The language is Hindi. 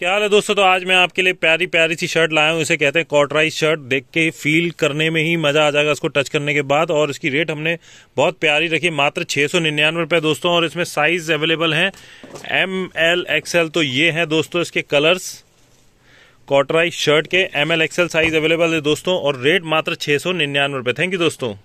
क्या हाल है दोस्तों तो आज मैं आपके लिए प्यारी प्यारी सी शर्ट लाया हूँ इसे कहते हैं कॉटराइज शर्ट देख के फील करने में ही मज़ा आ जाएगा इसको टच करने के बाद और इसकी रेट हमने बहुत प्यारी रखी मात्र छः सौ निन्यानवे रुपये दोस्तों और इसमें साइज़ अवेलेबल हैं एम एल एक्सएल तो ये हैं दोस्तों इसके कलर्स कॉटराइज शर्ट के M L XL size available है दोस्तों और रेट मात्र छः सौ निन्यानवे रुपये थैंक यू दोस्तों